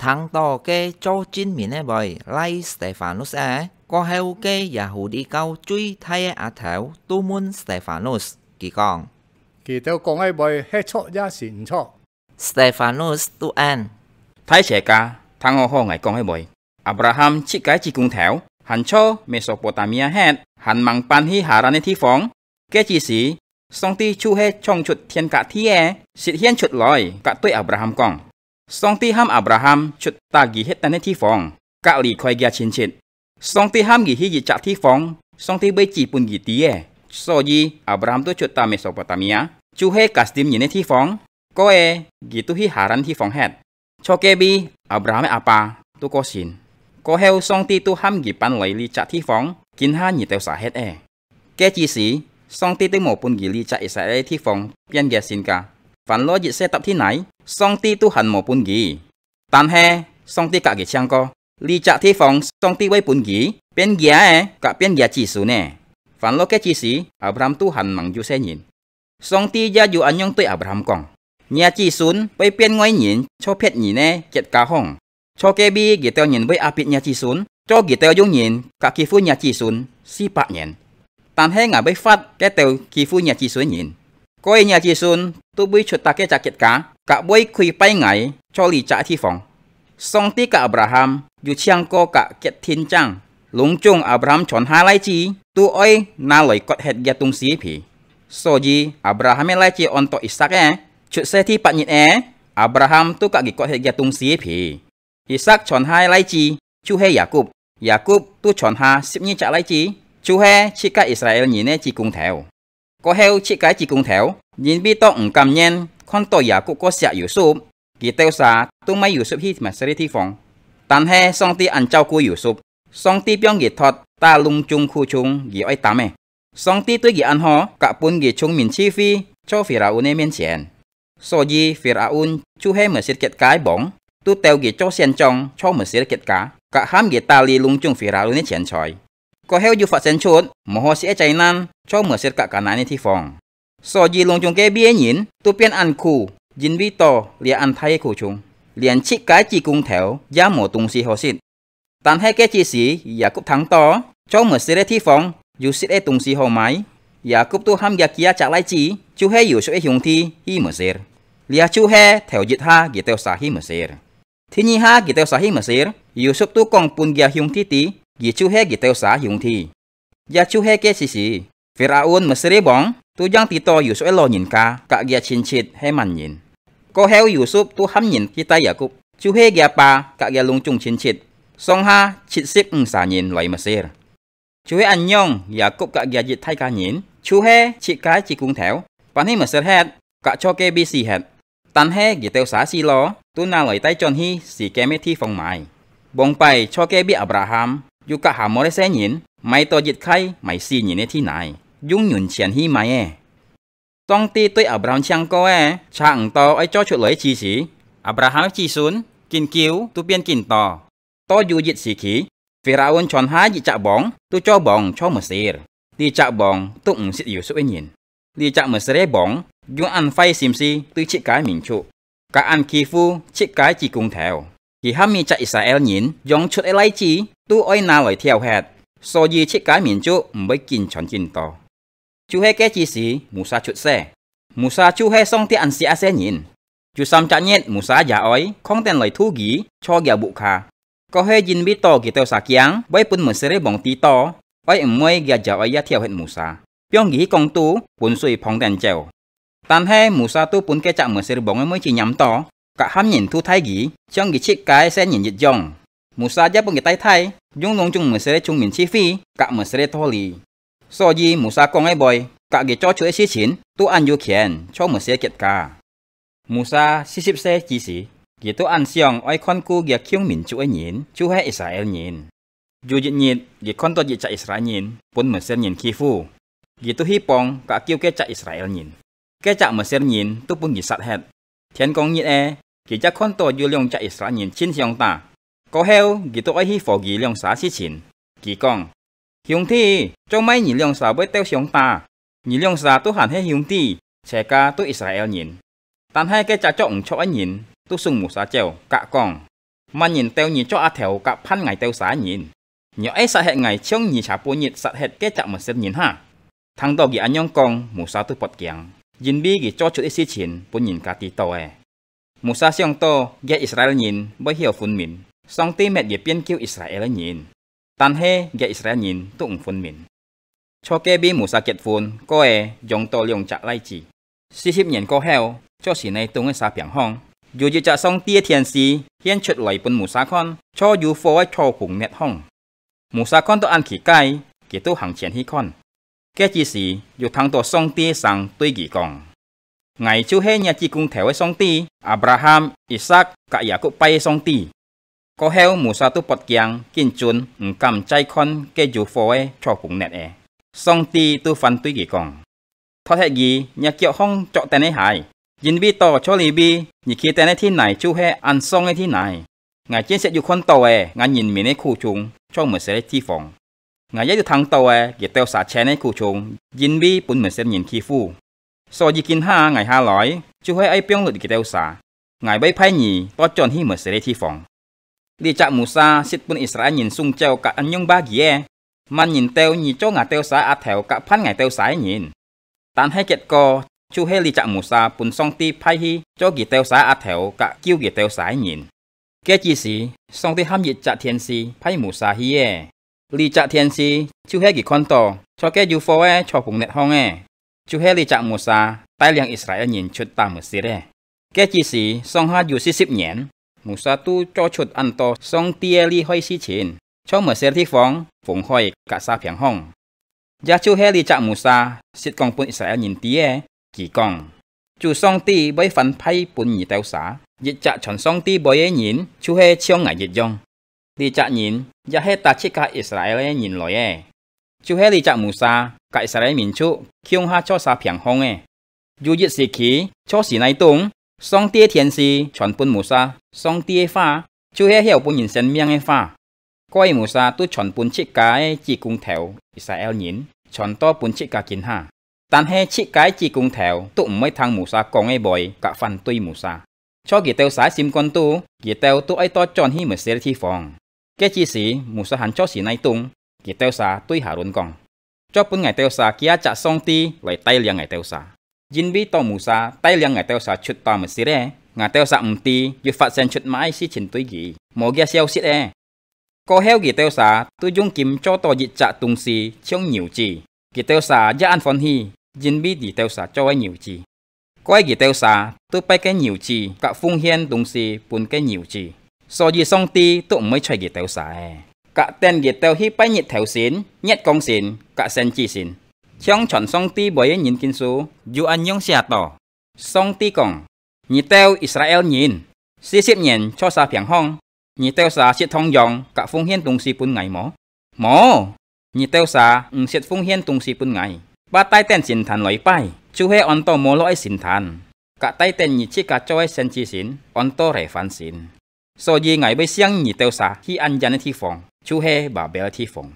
thằng to kê cho chính mình ấy bởi lai Stephanus à, có heo kê giả hủ đi câu truy thay à thảo tu môn Stephanus, kỳ con Kỳ tao còn ai bởi hết chỗ ra xỉn chọ. Stephanus tu an. Thái trẻ ca, thằng hồ hồ ngài còn ai bởi. Abraham chỉ cái chỉ cùng thảo, hắn cho Mesopotamia hết, hắn mang pan hi hà ra nên thi phóng. Kê chỉ sĩ, song ti chu hết trong chuột thiên cả thi e, xịt hiên chuột lòi cả tuổi Abraham con สองที่ห้ามอับราฮัมชุดตากีเฮตันที่ฟองกะลีคอยกาชินชิดสองที่ห้ามกีฮียิจักที่ฟองสองที่เบจีปุนกีตีเอโซยีอับราฮัมตัวชุดตาเมโสเปตามียจูเฮกัสติมยินที่ฟองก็เอกีตุฮีฮารันที่ฟองเฮดชอเกบีอับราฮัมอาปาตุโกชินก็เฮลสองที่ตัวห้ามกีปันไหลลีจักที่ฟอง กินห้าหนีเตวสาเฮตเอแกจีสีสองที่ตัวหมอปุนกีลีจักอิสราเอลที่ฟองเปียนแกสินกา Phản lo dịch xe tập thi này, song ti tu hành một bún gì. Tàn he, song ti cả cái chăng co. Lì chạ thi phòng, song ti với bún gì, bên giá e, cả bên giá chỉ số nè. Phản lo cái chỉ sĩ, Abraham tu hành mang dù xe nhìn. Song ti gia dù anh nhông tới Abraham còn. Nhà chỉ số với bên ngoài nhìn, cho phép nhìn nè, e, chết cá hông. Cho kê bi, ghi tèo nhìn với apit nhà chỉ số, cho ghi tèo dung nhìn, cả kỳ phu nhà chỉ xuống, si bạc nhìn. Tàn he ngả bế phát, cái tèo kỳ phu nhà chỉ xuống nhìn có nhà chị xuân tôi bị chuột ta cái chặt kết cả. cả bôi khuy bay ngay, cho lì trả thi phòng song tí cả Abraham dù chiang có cả kết thiên trang lúng chung Abraham chọn hai lai chi tu oi na lời cọt hẹt gia tung xí phì so gì Abraham lai chi on to Isaac e chút xe thi bạn nhịn e Abraham tu cả gì cọt hết gia tung xí phì Isaac chọn hai lai chi chú hay Jacob Jacob tu chọn hai xếp như trả lai chi chú he chỉ cả Israel nhìn e chi cùng theo có heo chị cái chỉ cùng theo nhìn bi to ủng cầm nhen con tôi giả cũng có sẹo yếu sụp kỳ tiêu xa tung mai yếu sụp hít mà sẽ thi phòng tan he song ti ăn trao cua yếu sụp song ti biong ghi thọt ta lung chung khu chung ghi oi tám mẹ song ti tôi ghi ăn ho cả bốn ghi chung mình chi phi cho phi ra em miên chèn so di phi ra un chu he mà siết kết cái bóng tu tèo ghi cho sen trong cho mà siết kết cá cả ham ghi ta li lung chung phi ra em chèn chòi ก็เฮลอยู่ฝัดเซนชดมโหเสียใจนั่นชอบเหมือเสร็กะกานาในที่ฟองสอยีลงจงแกเบี้ยหินตัวเปียนอันคู่ยินวีต่อเลียอันไทยคู่ชงเลียนชิกไกาจีกุงแถวย่าหมอตุงสีหอสิทตันให้แกจีสีอยากุบทั้งต่อชอบเหมือเสียที่ฟองอยู่สิเอตุงสีหอไม้อยากุบตัวห้ามอยากเกียจากไรจีชูให้อยู่ช่วยหงที่ที่เหมือเสียเลียชูให้แถวยิดห้ากิเตลสาฮีเหมือเสียที่นี่ห้ากิเตลสาฮีเหมือเสียอยู่ชุบตัวกองปุนเกียหงที่ตี gi chú hề gi teo sa yung thi giờ chú hề ke si si Firaun Mesri bong tu jang ti to yu so lo nhìn ka ka gia chín chít he man nhìn ko heo Yusuf tu ham nhìn ki ta Yakub chú hề gia pa ka gia lung chung chín chít, song ha chín sip ng sa nhìn loi Mesir chu he an yong Yakub ka gia jit thai ka nhìn chú hề chỉ cái chỉ cung theo pan he Mesir het ka cho ke bi si hết, tan he gi teo sa si lo tu na loi tai chon hi si cái me thi phong mai bong bay cho ke bi Abraham 육가하모레세닌마이떠짓카이마이시니네티나이육윤첸히마에똥띠뚜이아브라함창거에창떠어이쪼출러이지시아브라함지순긴기우투변긴떠떠유짓시키페라온전하지짜봉투쪼봉초무실디짜봉뚱 sit 유수엔인디짜무스레봉용안파이심시뚜치까이민추កាអានគីហ្វូឈិកាយជីគុងថែវ kỳ ham mi Israel nhìn dòng chút ấy lai chi tu na lời theo hẹt so gì chiếc cái miền chỗ mới kín chọn kín to chú hay cái chi sĩ Musa chút xe Musa chú hay xong thì ăn xia xe nhìn chú sam chả nhện Musa giả oi không tên lời thu gí cho gà bụ khà có hay jin biết to kỳ tao sạc kiáng bởi quân mình sẽ lấy bóng em mới gà giả theo hết Musa biong ghi công tú quân suy phong đèn chèo tan hay Musa tu quân cái chạm mình sẽ lấy bóng mới chỉ nhắm to cả ham nhìn thu thái gì trong cái chiếc cái sẽ nhìn nhiệt dòng mù sa giáp bằng cái tay thay dùng nông chung mình sẽ chung mình chi phí cả mình sẽ thô lì so gì mù sa con ấy bồi cả cái cho chuỗi xí chín tu ăn du khiển cho mình sẽ kiệt cả mù sa xí xếp xe chi xí cái tu ăn xiong ai con cu cái khiêng mình chuỗi nhìn chú hay Israel nhìn dù dịch nhiệt cái con tôi dịch chạy Israel nhìn bốn mình sẽ nhìn khi phu cái tu hi pong cả kêu cái chạy Israel nhìn cái chạy mình sẽ nhìn tu bốn gì sát hết Thiên công nhiệt e, kỳ chắc con tổ dù lòng chạy Israel nhìn chín xiong ta. Có heo, kỳ tổ ai hi phổ kỳ lòng xá xí chín. Kỳ con, hiung thi, trong mấy nhìn lòng xá với teo xiong ta. Nhìn lòng xá tôi hẳn hết hiung thi, trẻ ca tôi Israel nhìn. Tàn hai cái trả trọng cho ấy nhìn, tôi xung mù xá chèo, cạ công, Mà nhìn teo nhìn cho á thèo cạ phan ngày teo xá nhìn. Nhớ ấy sát hết ngày trong nhìn xá bố nhiệt sát hết cái chạm một xếp nhìn ha. Thằng tổ kỳ anh nhông Công mù xá tôi bọt kiếng. 人美佢做出一事情，本人家知道嘅。穆沙上到嘅以色列人不曉分明，上帝滅亦變叫以色列人，但係嘅以色列人都唔分明。初嘅俾穆沙結婚，嗰個用到兩隻例子。四十年過後，就是你東嘅沙平康，有一隻上帝嘅天使顯出來本穆沙看，初要火嘅初紅滅康。穆沙看到安其街，佢都行前去看。กจีีสอยู่ทางงตตัวซ这只是要通到上帝上对其งไงชูเฮียจีกุงแถวไอซองตีอับราฮัม อิสักกะอยากุไปสองตีก็เฮลหมูซาตุปดเกียงกินจุนองกำใจคอนเกจูโฟเอชอบผงเน็ตเอสองตีตูฟันตุยกี่กองทอดแหกีเนี่ยเกี่ยวห้องเจาะแต่ในหาย ยินบีต่อโชลีบียี่คีแต่ในที่ไหนชูเฮอันซองในที่ไหน ไงเจนเสร็อยู่คนโตเองานยินมีในคู่จุง ช่องเหมือนเสร็ที่ฟองง่ายจะทังโตเอ๋ยเต้าสาเชนในคู่ชงยินบีปุ่นเหมือนเส้นยินคีฟูโซยีกินห้างายห้าร้อยช่วยไอ้เปียงหลุดเกีเต้าสางายใบไพ่หนีตปอจนที่เหมือนเสรีที่ฟองดีจากมูซาสิบปุ่นอิสราเอลยินสุ่งเจ้ากับอันยงบาเกียมันยินเต้าหนีโจง่ายเต้าสาอัดแถวกับพันงายเต้าสายยินตันให้เกตโกช่วยให้ดีจากมูซาปุ่นซ่องตีไพ่ฮีโจกีเต้าสาอัดแถวกับกิ้วกีเต้าสายยินเกจีสีซ่องตีห้ามยิดจากเทียนสีไพ่มูซาฮีเอ lì chạ thiên si chú hé gì con tò cho cái du phô e cho cùng nẹt hong e chú hé lì chạ mùa sa tai liang Israel nhìn chút ta mùa xì re cái chi si song ha du si sip nhẽn mùa sa tu cho chút ăn to song tia lì hoi si chín cho mùa xe thi phong phùng hoi cả sa phiang hong ya chú hé lì chạ mùa sa sit con bún Israel nhìn tia kỳ con chú song ti bởi phần phai bún nhị tao sa dịch chạ chọn song ti bởi e nhìn chú hé chiong ngại dịch dòng lì chạ nhìn ya he ta chi ka Israel nhìn loi e chu he lì chạ Musa ka Israel min chu kiong ha cho sa phiang hong e yu yết si khí cho si này tung song tia thiên si chuẩn bun Musa song tia pha chu he hiểu bun nhìn sen miang e pha coi Musa tu chuẩn bun chi cái chỉ cùng theo Israel nhìn chuẩn to bun chi ka kín ha tan he chi cái chỉ cùng theo tu mới thằng Musa còn e boy cả phần tuy Musa cho kỳ tao sái sim con tu kỳ tao tu ai to chọn hi mà sẽ thi phong cái chỉ sĩ một số hắn cho sĩ nay tung kỳ tiêu xa tuy hạ luận cho bốn ngày tiêu xa kia chặt xong ti lại tay liền ngày tiêu xa dính bi tàu mù xa tay liền ngày tiêu xa chút tàu mà xí đấy ngà tiêu xa um ti dù phát sen chút mãi si chín tuy gì mò gia xeo xí đấy có heo kỳ tiêu xa tôi dùng kim cho tàu dịch chặt tung Si, trong nhiều chi kỳ tiêu xa gia An phòn hi dính bi kỳ tiêu xa cho ai nhiều chi Cô ai kỳ tiêu xa tôi bay cái nhiều chi cả phung hiên tung Si, bốn cái nhiều chi so ye song ti tu mới chai ge teo sai ka ten ge teo hi pai nhit theo sin nhét kong sin ka sen chi sin chong chọn song ti boy nhìn kin su yu an yong sia to song ti kong nhị teo israel nhìn si siết nhìn cho sa phiang hong nhị teo sa siết thông dòng ka phong hiên tung si pun ngày mỏ mỏ nhị teo sa ng siết phong hiên tung si pun ngày ba tay ten sin than loi pai chu he on to mo loi sin than cả tay tên nhị chi cả choi sen chi sin on to re fan sin 所以我要想你到啥去安全的地方，就是保镖的地方。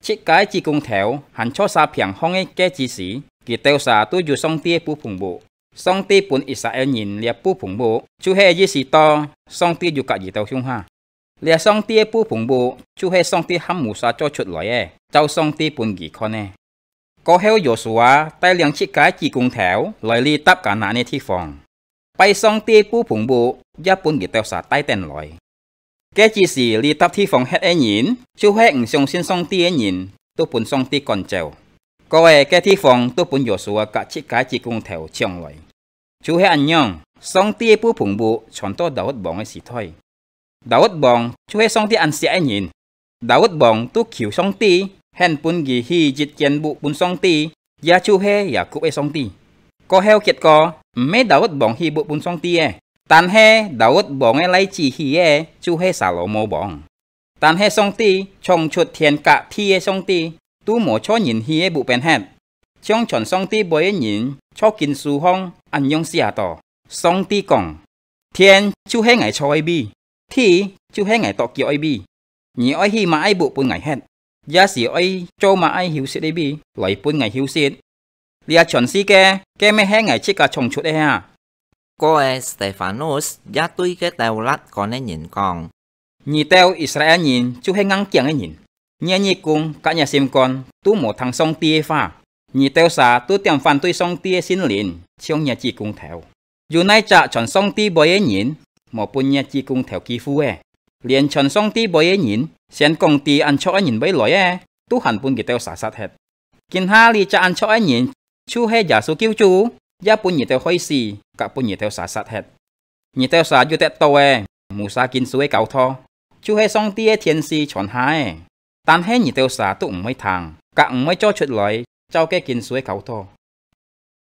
設計之工頭和初沙平方嘅嘅知識，佢到啥都要上帝不同步，上帝本以色列人列不同步，就是意思到上帝要隔二到向下。列上帝不同步，就是上帝和摩西做出來嘅，就上帝本而看呢。過後約書亞帶領設計之工頭來嚟搭迦南嘅地方。bay song tia bu phụng bộ gia bốn gì tao xả tay tên lại cái chỉ xì li tập thi phòng hết ấy e nhìn chú hết ứng xong xin song tia e nhìn tôi bốn song tia còn trèo có cái thi phòng tôi bốn dọ số cả chiếc cái chỉ cùng theo chồng lại chú hết anh nhong song tia e bu phụng bộ chọn tôi đầu bóng ấy xì thôi đầu bóng chú hết song tia anh sẽ nhìn đầu bóng tôi kiểu song tia hèn bốn gì hi dịch kiến bộ bốn song tia gia chú hết ya cúp ấy song tia có heo kiệt có mẹ đào đầu bọn hi bộ bún xong tia e. tan đào đầu bọn ấy e lấy chỉ hi e chú he xà lô mô bọn tan he xong ti trong chuột thiền cả thi e xong ti tu mổ cho nhìn hi e bụ bèn hẹn trong chọn xong ti bối e nhìn cho kinh su hong ăn nhông xia à tỏ xong ti còng thiên chú he ngày cho ai bi thi chú he ngày tọ kiểu ai bi nhị ai hi mà ai bộ bún ngày hẹn giá sĩ ai cho mà ai hiếu sĩ đây bi lấy bún ngày hiếu sĩ Lia chuẩn si ke, ke me he ngày chi cả chong chút e ha. Cô e Stephanos, giá tuy cái tèo lát còn e nhìn còn. nhị tèo Israel nhìn, chú he ngang kiêng e nhìn. Nhị nhị cùng, cả nhà xem con, tú một thằng song tia pha. nhị tèo xà, tú tiệm phản tuy song tia xin liền, trong nhà chị cùng theo. Dù nay trả chọn song tia bói e nhìn, một bún nhà chị cùng theo kỳ phu e. Liền chọn song tia bói e nhìn, xem công ty ăn cho e nhìn bấy lối e, tú hẳn bún kỳ tèo xà sát hết. Kinh ha li cha ăn cho e nhìn, chú hay giả số kêu chú giá bún nhị theo khói xì cả bún nhị theo xả sát hết nhị theo xả dù tẹt tàu e, mù sa kín suối cầu tho chú hay xong tia thiên si chọn hai e. tan hết nhị theo xả tụ mấy thằng cả mấy cho chuột lời trao cái kín suối cầu tho